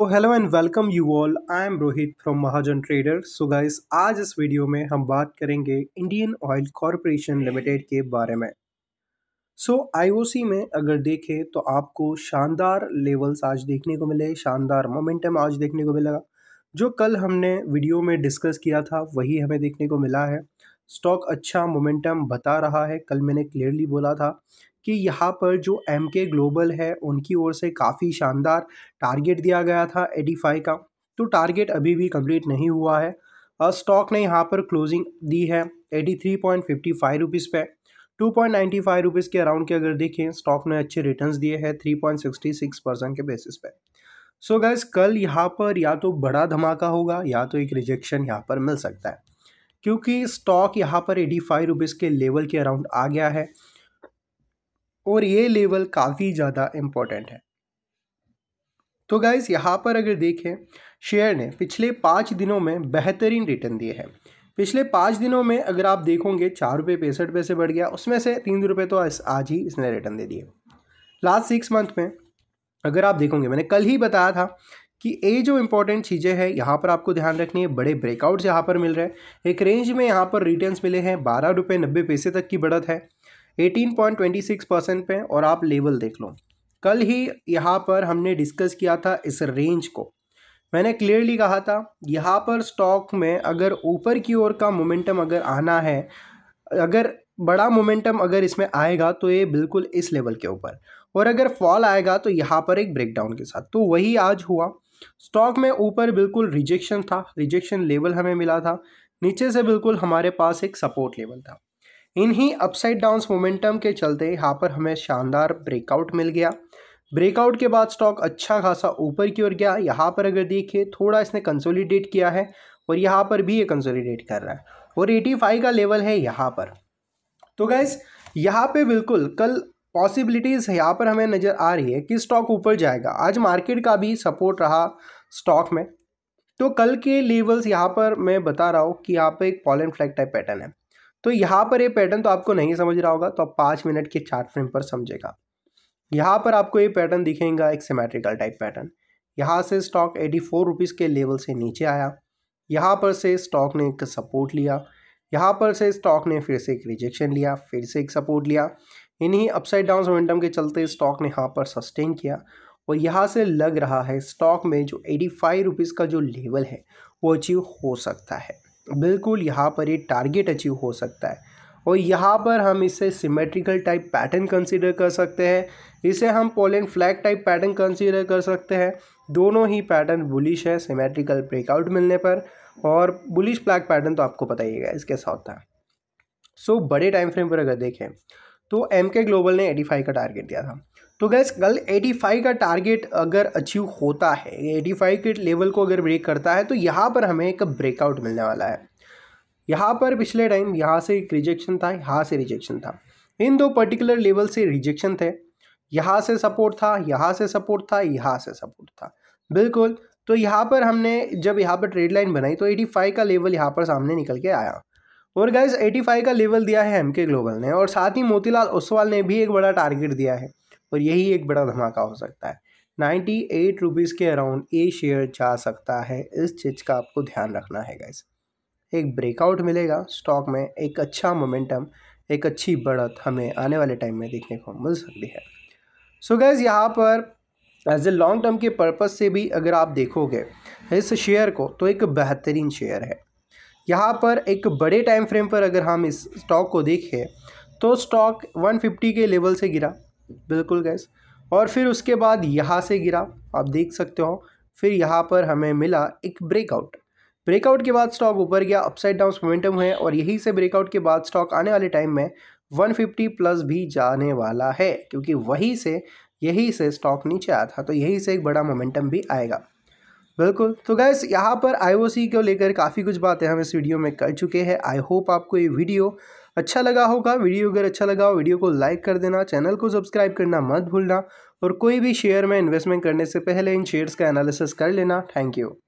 तो hello and welcome you all I am Rohit from Mahajan trader so guys आज इस video में हम बात करेंगे इंडियन ऑयल कॉरपोरेशन लिमिटेड के बारे में सो so, आईओसी में अगर देखें तो आपको शानदार लेवल्स आज देखने को मिले शानदार मोमेंटम आज देखने को मिला जो कल हमने वीडियो में डिस्कस किया था वही हमें देखने को मिला है स्टॉक अच्छा मोमेंटम बता रहा है कल मैंने क्लियरली बोला था कि यहाँ पर जो एम के ग्लोबल है उनकी ओर से काफ़ी शानदार टारगेट दिया गया था एटी फाइव का तो टारगेट अभी भी कंप्लीट नहीं हुआ है और स्टॉक ने यहाँ पर क्लोजिंग दी है at three point fifty five rupees पे two point ninety five rupees के अराउंड के अगर देखें स्टॉक ने अच्छे रिटर्न्स दिए हैं three point sixty six percent के बेसिस पे सो so गैस कल यहाँ पर या तो बड़ा धमाका होगा या तो एक रिजेक्शन यहाँ पर मिल सकता है क्योंकि स्टॉक यहाँ पर एटी फाइव रुपीज़ के लेवल के अराउंड आ गया है और ये लेवल काफ़ी ज़्यादा इम्पोर्टेंट है तो गाइज यहाँ पर अगर देखें शेयर ने पिछले पाँच दिनों में बेहतरीन रिटर्न दिए हैं पिछले पाँच दिनों में अगर आप देखोगे चार रुपये पैंसठ पैसे बढ़ गया उसमें से तीन रुपये तो आज ही इसने रिटर्न दे दिए लास्ट सिक्स मंथ में अगर आप देखोगे मैंने कल ही बताया था कि ये जो इम्पोर्टेंट चीज़ें हैं यहाँ पर आपको ध्यान रखनी है बड़े ब्रेकआउट्स यहाँ पर मिल रहे हैं एक रेंज में यहाँ पर रिटर्न्स मिले हैं बारह रुपये नब्बे पैसे तक की बढ़त है 18.26 परसेंट पे और आप लेवल देख लो कल ही यहाँ पर हमने डिस्कस किया था इस रेंज को मैंने क्लियरली कहा था यहाँ पर स्टॉक में अगर ऊपर की ओर का मोमेंटम अगर आना है अगर बड़ा मोमेंटम अगर इसमें आएगा तो ये बिल्कुल इस लेवल के ऊपर और अगर फॉल आएगा तो यहाँ पर एक ब्रेकडाउन के साथ तो वही आज हुआ स्टॉक में ऊपर बिल्कुल रिजेक्शन था रिजेक्शन लेवल हमें मिला था नीचे से बिल्कुल हमारे पास एक सपोर्ट लेवल था इन्हीं अपसाइड डाउन मोमेंटम के चलते यहाँ पर हमें शानदार ब्रेकआउट मिल गया ब्रेकआउट के बाद स्टॉक अच्छा खासा ऊपर की ओर गया यहाँ पर अगर देखिए थोड़ा इसने कंसोलिडेट किया है और यहाँ पर भी ये कंसोलिडेट कर रहा है और 85 का लेवल है यहाँ पर तो गैस यहाँ पे बिल्कुल कल पॉसिबिलिटीज़ यहाँ पर हमें नज़र आ रही है कि स्टॉक ऊपर जाएगा आज मार्केट का भी सपोर्ट रहा स्टॉक में तो कल के लेवल्स यहाँ पर मैं बता रहा हूँ कि यहाँ पर एक पॉलन फ्लैग टाइप पैटर्न है तो यहाँ पर ये पैटर्न तो आपको नहीं समझ रहा होगा तो आप पाँच मिनट के चार्ट फ्रेम पर समझेगा यहाँ पर आपको ये पैटर्न दिखेगा एक सीमेट्रिकल टाइप पैटर्न यहाँ से स्टॉक एटी फोर रुपीज़ के लेवल से नीचे आया यहाँ पर से स्टॉक ने एक सपोर्ट लिया यहाँ पर से स्टॉक ने फिर से एक रिजेक्शन लिया फिर से एक सपोर्ट लिया इन्हीं अपसाइड डाउन मोमेंटम के चलते स्टॉक ने यहाँ पर सस्टेन किया और यहाँ से लग रहा है स्टॉक में जो एटी फाइव रुपीज़ का जो लेवल है वो अचीव हो सकता है बिल्कुल यहाँ पर ये टारगेट अचीव हो सकता है और यहाँ पर हम इसे सिमेट्रिकल टाइप पैटर्न कंसीडर कर सकते हैं इसे हम pole and flag type pattern consider कर सकते हैं दोनों ही पैटर्न बुलिश है सिमेट्रिकल ब्रेकआउट मिलने पर और बुलिश फ्लैग पैटर्न तो आपको पता ही है इसके साथ था सो so, बड़े टाइम फ्रेम पर अगर देखें तो एम के ग्लोबल ने एटी फाइव का टारगेट दिया था तो गैस कल 85 का टारगेट अगर अचीव होता है 85 के लेवल को अगर ब्रेक करता है तो यहाँ पर हमें एक ब्रेकआउट मिलने वाला है यहाँ पर पिछले टाइम यहाँ से एक रिजेक्शन था यहाँ से रिजेक्शन था इन दो पर्टिकुलर लेवल से रिजेक्शन थे यहाँ से सपोर्ट था यहाँ से सपोर्ट था यहाँ से सपोर्ट था बिल्कुल तो यहाँ पर हमने जब यहाँ पर ट्रेड लाइन बनाई तो 85 का लेवल यहाँ पर सामने निकल के आया और गाइज 85 का लेवल दिया है एम के ग्लोबल ने और साथ ही मोतीलाल ओसवाल ने भी एक बड़ा टारगेट दिया है और यही एक बड़ा धमाका हो सकता है नाइन्टी एट रुपीज़ के अराउंड ये शेयर जा सकता है इस चीज़ का आपको ध्यान रखना है गैस एक ब्रेकआउट मिलेगा स्टॉक में एक अच्छा मोमेंटम एक अच्छी बढ़त हमें आने वाले टाइम में देखने को मिल सकती है सो गैज़ यहाँ पर एज ए लॉन्ग टर्म के पर्पज़ से भी अगर आप देखोगे इस शेयर को तो एक बेहतरीन शेयर है यहाँ पर एक बड़े टाइम फ्रेम पर अगर हम इस स्टॉक को देखें तो स्टॉक 150 के लेवल से गिरा बिल्कुल गैस और फिर उसके बाद यहाँ से गिरा आप देख सकते हो फिर यहाँ पर हमें मिला एक ब्रेकआउट ब्रेकआउट के बाद स्टॉक ऊपर गया अपसाइड डाउन मोमेंटम हुए और यही से ब्रेकआउट के बाद स्टॉक आने वाले टाइम में 150 प्लस भी जाने वाला है क्योंकि वही से यही से स्टॉक नीचे आया था तो यही से एक बड़ा मोमेंटम भी आएगा बिल्कुल तो गैस यहाँ पर आई को लेकर काफ़ी कुछ बातें हम इस वीडियो में कर चुके हैं आई होप आपको ये वीडियो अच्छा लगा होगा वीडियो अगर अच्छा लगा हो वीडियो को लाइक कर देना चैनल को सब्सक्राइब करना मत भूलना और कोई भी शेयर में इन्वेस्टमेंट करने से पहले इन शेयर्स का एनालिसिस कर लेना थैंक यू